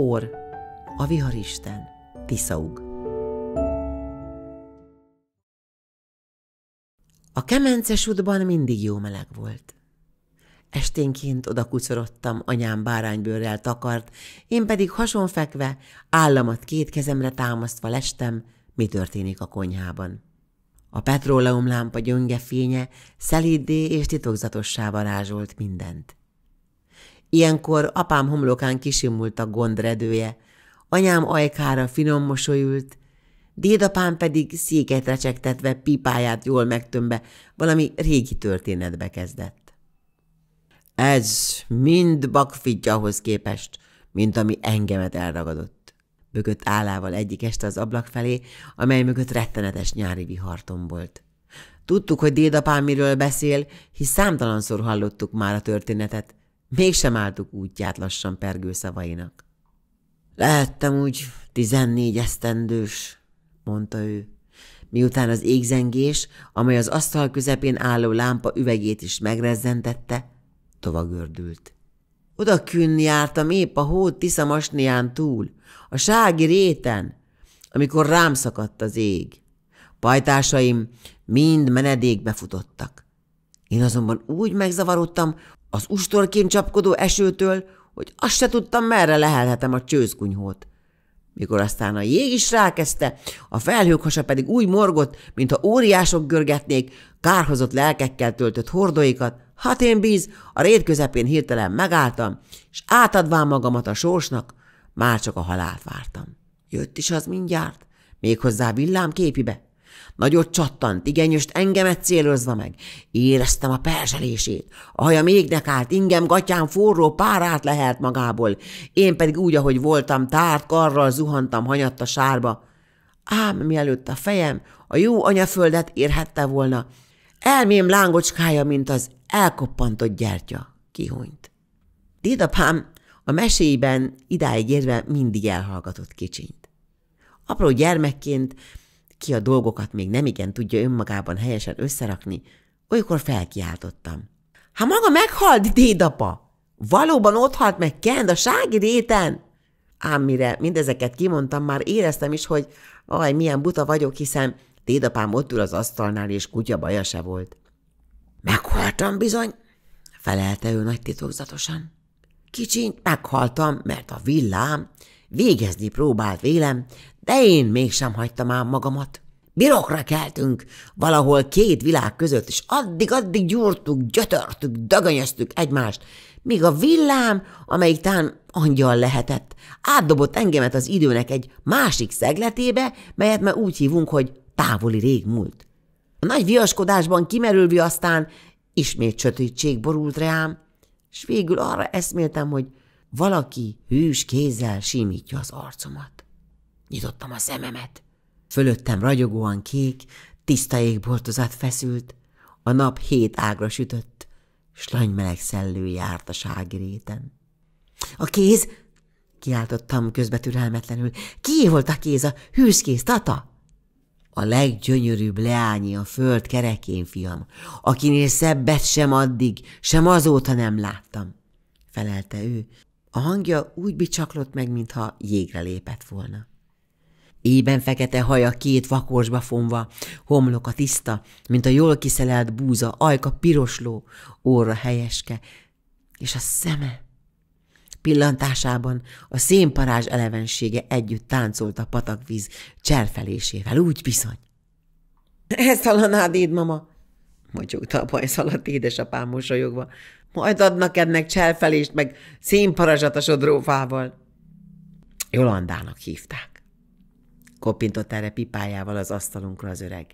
por, a viharisten, tiszaug. A kemences útban mindig jó meleg volt. Esténként oda kucorodtam, anyám báránybőrrel takart, én pedig hasonfekve, államat két kezemre támasztva lestem, mi történik a konyhában. A petróleumlámpa gyönge fénye szelíddé és titokzatossá varázsolt mindent. Ilyenkor apám homlokán kisimult a gondredője, anyám ajkára finom mosolyült, dédapám pedig széket recsegtetve pipáját jól megtömbe valami régi történetbe kezdett. Ez mind ahhoz képest, mint ami engemet elragadott. Bögött állával egyik este az ablak felé, amely mögött rettenetes nyári vihartom volt. Tudtuk, hogy dédapám miről beszél, hisz számtalanszor hallottuk már a történetet, Mégsem álltuk útját lassan pergő szavainak. Lehettem úgy tizennégy esztendős, mondta ő, miután az égzengés, amely az asztal közepén álló lámpa üvegét is megrezzentette, tovagördült. Oda künni jártam épp a hód Tiszamasnián túl, a sági réten, amikor rám szakadt az ég. Pajtásaim mind menedékbe futottak. Én azonban úgy megzavarodtam, az ustorként csapkodó esőtől, hogy azt se tudtam, merre lehelhetem a csőzgunyhót. Mikor aztán a jég is rákezdte, a felhőkhasa pedig úgy morgott, mintha óriások görgetnék, kárhozott lelkekkel töltött hordóikat, hát én bíz, a rét közepén hirtelen megálltam, és átadván magamat a sorsnak, már csak a halált vártam. Jött is az mindjárt, méghozzá villám képibe. Nagyot csattant, igenyöst engemet célozva meg. Éreztem a perzselését. A haja mégnek állt, ingem gatyán forró párát lehelt magából. Én pedig úgy, ahogy voltam, tárt karral zuhantam hanyatt a sárba. Ám mielőtt a fejem a jó anyaföldet érhette volna, elmém lángocskája, mint az elkoppantott gyertya kihunyt. Dédapám a meséiben idáig érve mindig elhallgatott kicsint. Apró gyermekként ki a dolgokat még nem igen tudja önmagában helyesen összerakni, olykor felkiáltottam. – Ha maga meghalt, dédapa! Valóban ott halt meg Kend a sági réten! Ám mire mindezeket kimondtam, már éreztem is, hogy aj, milyen buta vagyok, hiszen dédapám ott ül az asztalnál, és kutya baja se volt. – Meghaltam bizony! – felelte ő nagy titokzatosan. – Kicsint meghaltam, mert a villám Végezni próbált vélem, de én mégsem hagytam ám magamat. Birokra keltünk, valahol két világ között, és addig-addig gyúrtuk, gyötörtük, dögönyöztük egymást, míg a villám, amelyik tán angyal lehetett, átdobott engemet az időnek egy másik szegletébe, melyet már úgy hívunk, hogy távoli régmúlt. A nagy viaskodásban kimerülvi aztán ismét sötétség borult rám, és végül arra eszméltem, hogy valaki hűs kézzel simítja az arcomat. Nyitottam a szememet. Fölöttem ragyogóan kék, tiszta égboltozat feszült, a nap hét ágra sütött, slanymeleg szellő járt a ságréten. A kéz! kiáltottam közbetürelmetlenül. Ki volt a kéz, a hűszkéz, tata? A leggyönyörűbb leányi a föld kerekén, fiam, akinél szebbet sem addig, sem azóta nem láttam, felelte ő, a hangja úgy bicsaklott meg, mintha jégre lépett volna. Ében fekete haja két vakorsba fonva, homloka tiszta, mint a jól kiszelelt búza, ajka pirosló, óra helyeske, és a szeme. Pillantásában a szénparázs elevensége együtt táncolt a patakvíz cserfelésével, úgy bizony. – Ezt hallanád, édmama! mocsogta a pajsz alatt édesapám mosolyogva. Majd adnak ennek cselfelést, meg színparazsat a sodrófával. Jolandának hívták. Kopintott erre pipájával az asztalunkra az öreg.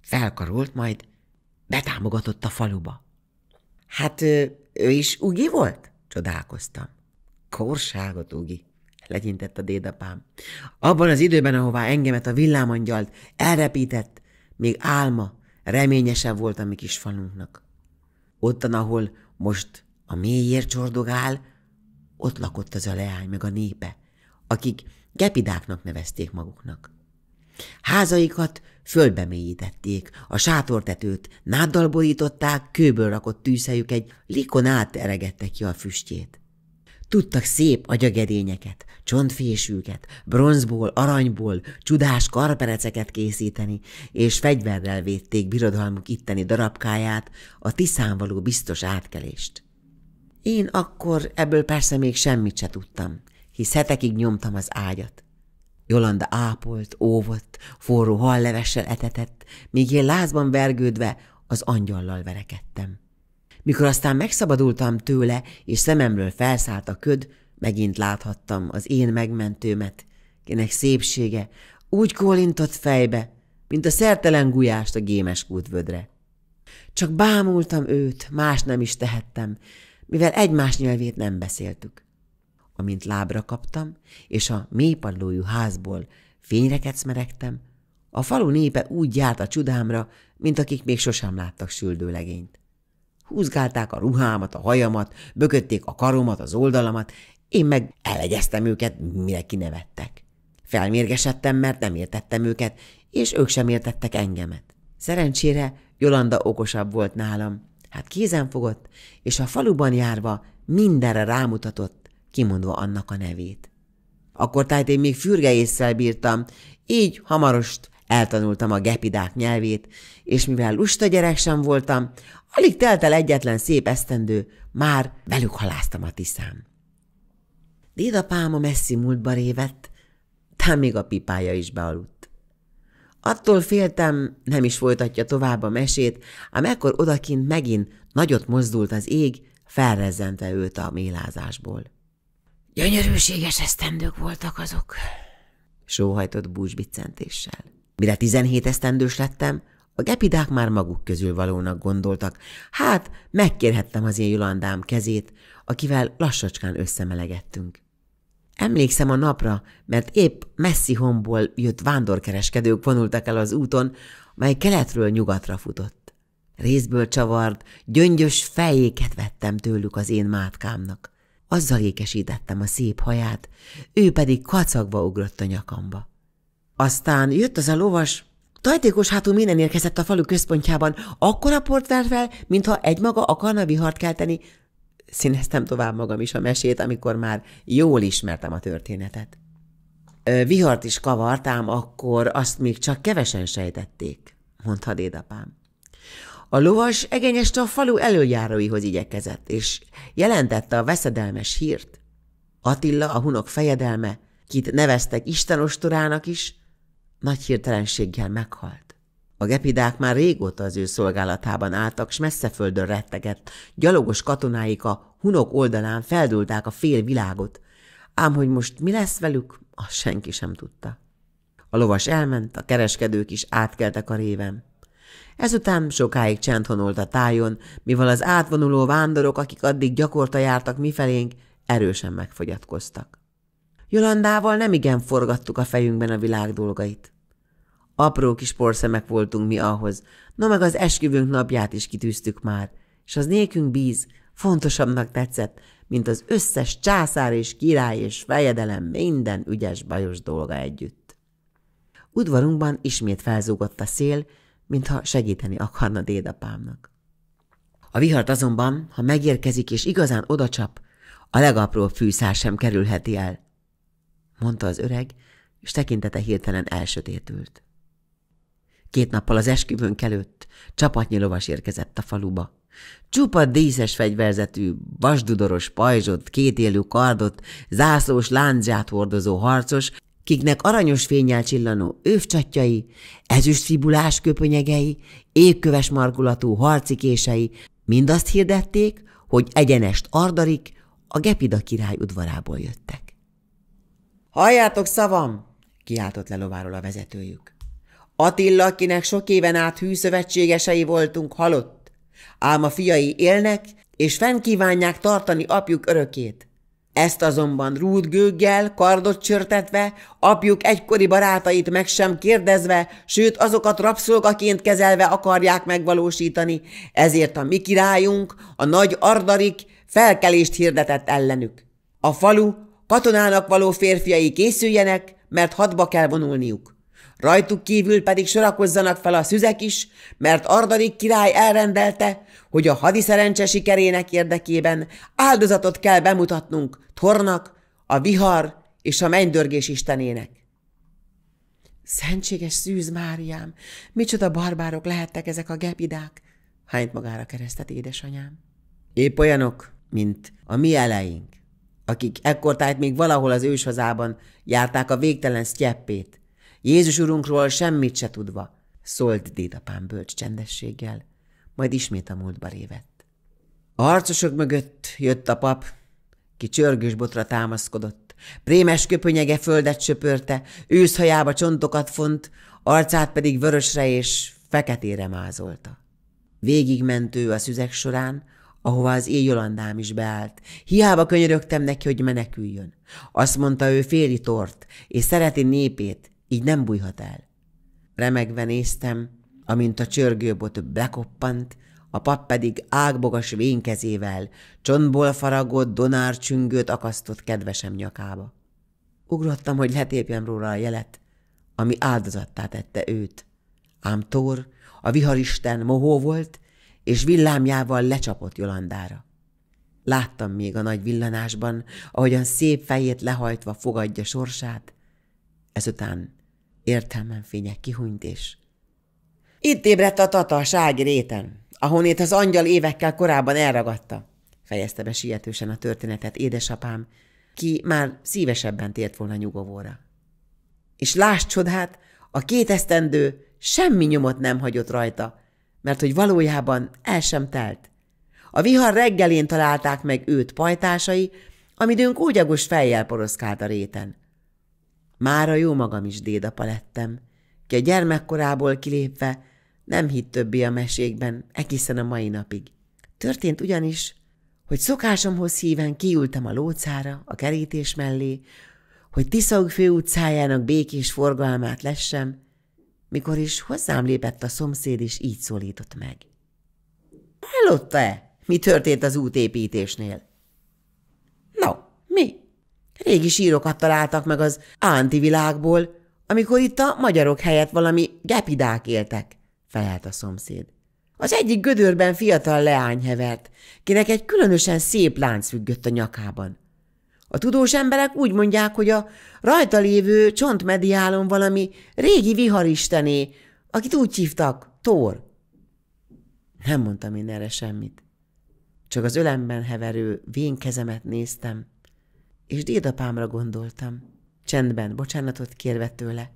Felkarult, majd betámogatott a faluba. Hát ő, ő is ugi volt? Csodálkoztam. Korságot ugi, legyintett a dédapám. Abban az időben, ahová engemet a villámangyalt elrepített, még álma reményesebb volt a mi kis falunknak. Ottan, ahol most a mélyért csordogál, ott lakott az a leány meg a népe, akik gepidáknak nevezték maguknak. Házaikat fölbemélyítették, a sátortetőt náddal borították, kőből rakott tűzhelyük egy likon át eregette ki a füstjét. Tudtak szép agyagedényeket, csontfésűket, bronzból, aranyból csodás karpereceket készíteni, és fegyverrel védték birodalmuk itteni darabkáját, a Tiszán való biztos átkelést. Én akkor ebből persze még semmit se tudtam, hisz hetekig nyomtam az ágyat. Jolanda ápolt, óvott, forró hallevessel etetett, míg én lázban vergődve az angyallal verekedtem. Mikor aztán megszabadultam tőle, és szememről felszállt a köd, megint láthattam az én megmentőmet, kinek szépsége úgy kólintott fejbe, mint a szertelen gulyást a gémes kútvödre. Csak bámultam őt, más nem is tehettem, mivel egymás nyelvét nem beszéltük. Amint lábra kaptam, és a mélypadlójú házból fényre kecmeregtem, a falu népe úgy járt a csudámra, mint akik még sosem láttak süldőlegényt. Húzgálták a ruhámat, a hajamat, bökötték a karomat, az oldalamat, én meg elegyeztem őket, mire kinevettek. Felmérgesedtem, mert nem értettem őket, és ők sem értettek engemet. Szerencsére Jolanda okosabb volt nálam. Hát kézen fogott, és a faluban járva mindenre rámutatott, kimondva annak a nevét. Akkor tájt én még fürge észsel bírtam, így hamarost Eltanultam a gepidák nyelvét, és mivel lusta gyerek sem voltam, alig telt el egyetlen szép esztendő, már velük haláztam a tiszám. Dédapám a messzi múltba révett, tám még a pipája is bealudt. Attól féltem, nem is folytatja tovább a mesét, ám ekkor odakint megint nagyot mozdult az ég, felrezzentve őt a mélázásból. Gyönyörűséges esztendők voltak azok, sóhajtott búzsbicentéssel. Mire 17 esztendős lettem, a gepidák már maguk közül valónak gondoltak, hát megkérhettem az én Jolandám kezét, akivel lassacskán összemelegettünk. Emlékszem a napra, mert épp messzi homból jött vándorkereskedők vonultak el az úton, mely keletről nyugatra futott. Részből csavart, gyöngyös fejéket vettem tőlük az én mátkámnak. Azzal ékesítettem a szép haját, ő pedig kacagva ugrott a nyakamba. Aztán jött az a lovas, Tajtékos hátul minden érkezett a falu központjában, akkora port várt fel, mintha egymaga akarna vihart kelteni. Színeztem tovább magam is a mesét, amikor már jól ismertem a történetet. Vihart is kavartám, akkor azt még csak kevesen sejtették, mondta dédapám. A lovas egenyeste a falu előjáróihoz igyekezett, és jelentette a veszedelmes hírt. Attila, a hunok fejedelme, kit neveztek ostorának is, nagy hirtelenséggel meghalt. A gepidák már régóta az ő szolgálatában álltak, s messze földön rettegett. Gyalogos katonáik a hunok oldalán feldulták a fél világot. Ám hogy most mi lesz velük, azt senki sem tudta. A lovas elment, a kereskedők is átkeltek a réven. Ezután sokáig csend honolt a tájon, mivel az átvonuló vándorok, akik addig gyakorta jártak mifelénk, erősen megfogyatkoztak. Jolandával nem igen forgattuk a fejünkben a világ dolgait. Apró kis porszemek voltunk mi ahhoz, no meg az esküvünk napját is kitűztük már, és az nékünk bíz, fontosabbnak tetszett, mint az összes császár és király és fejedelem minden ügyes bajos dolga együtt. Udvarunkban ismét felzúgott a szél, mintha segíteni akarna dédapámnak. A vihart azonban, ha megérkezik és igazán odacsap, a legapróbb fűszár sem kerülheti el, mondta az öreg, és tekintete hirtelen elsötétült. Két nappal az esküvőnk előtt csapatnyi lovas érkezett a faluba. Csupa díszes fegyverzetű, vasdudoros pajzsot, kétélű kardot, zászlós lándzsát hordozó harcos, kiknek aranyos fényjel csillanó övcsatjai, ezüstfibulás köpönyegei, égköves kései mind azt hirdették, hogy egyenest Ardarik a Gepida király udvarából jöttek. Halljátok szavam! kiáltott le lováról a vezetőjük. Attila, akinek sok éven át hűszövetségesei voltunk, halott, ám a fiai élnek, és fenn kívánják tartani apjuk örökét. Ezt azonban rúd gőggel, kardot csörtetve, apjuk egykori barátait meg sem kérdezve, sőt azokat rabszolgaként kezelve akarják megvalósítani, ezért a mi királyunk, a nagy Ardarik felkelést hirdetett ellenük. A falu katonának való férfiai készüljenek, mert hadba kell vonulniuk. Rajtuk kívül pedig sorakozzanak fel a szüzek is, mert Ardarik király elrendelte, hogy a hadiszerencse sikerének érdekében áldozatot kell bemutatnunk Tornak, a vihar és a mennydörgés istenének. Szentséges szűz Máriám, micsoda barbárok lehettek ezek a gepidák, hányt magára keresztet édesanyám. Épp olyanok, mint a mi eleink, akik ekkortájt még valahol az őshazában járták a végtelen sztyeppét, Jézus urunkról semmit se tudva, szólt dédapám bölcs csendességgel, majd ismét a múltba révett. A harcosok mögött jött a pap, ki csörgős botra támaszkodott. Prémes köpönyege földet söpörte, őszhajába csontokat font, arcát pedig vörösre és feketére mázolta. Végigment ő a szüzek során, ahova az éjjolandám is beállt. Hiába könyörögtem neki, hogy meneküljön. Azt mondta ő féli tort, és szereti népét, így nem bújhat el. Remegve néztem, amint a csörgőbot bekoppant, a pap pedig ágbogas vénkezével, csontból faragott csüngőt akasztott kedvesem nyakába. Ugrottam, hogy letépjem róla a jelet, ami áldozattá tette őt. Ám Tór, a viharisten mohó volt, és villámjával lecsapott Jolandára. Láttam még a nagy villanásban, ahogyan szép fejét lehajtva fogadja sorsát, Ezután értelmen fények kihunyt és... Itt ébredt a tata a sági réten, ahonét az angyal évekkel korábban elragadta, fejezte be sietősen a történetet édesapám, ki már szívesebben tért volna nyugovóra. És lásd csodát, a két esztendő semmi nyomot nem hagyott rajta, mert hogy valójában el sem telt. A vihar reggelén találták meg őt pajtásai, amidőnk úgyagos fejjel poroszkált a réten. Mára jó magam is dédapa lettem, ki a gyermekkorából kilépve nem hitt többi a mesékben, egészen a mai napig. Történt ugyanis, hogy szokásomhoz híven kiültem a lócára, a kerítés mellé, hogy Tiszaug főutcájának békés forgalmát lessem, mikor is hozzám lépett a szomszéd, és így szólított meg. Hallotta-e, mi történt az útépítésnél? Régi sírokat találtak meg az antivilágból, amikor itt a magyarok helyett valami gepidák éltek, felelt a szomszéd. Az egyik gödörben fiatal leány hevert, kinek egy különösen szép lánc függött a nyakában. A tudós emberek úgy mondják, hogy a rajta lévő csontmediálon valami régi viharistené, akit úgy hívtak, Tór. Nem mondtam én erre semmit. Csak az ölemben heverő vén kezemet néztem, és dédapámra gondoltam, csendben bocsánatot kérve tőle,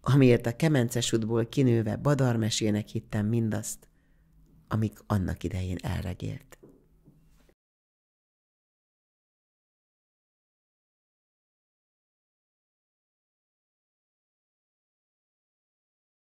amiért a útból kinőve badarmesének hittem mindazt, amik annak idején elregélt.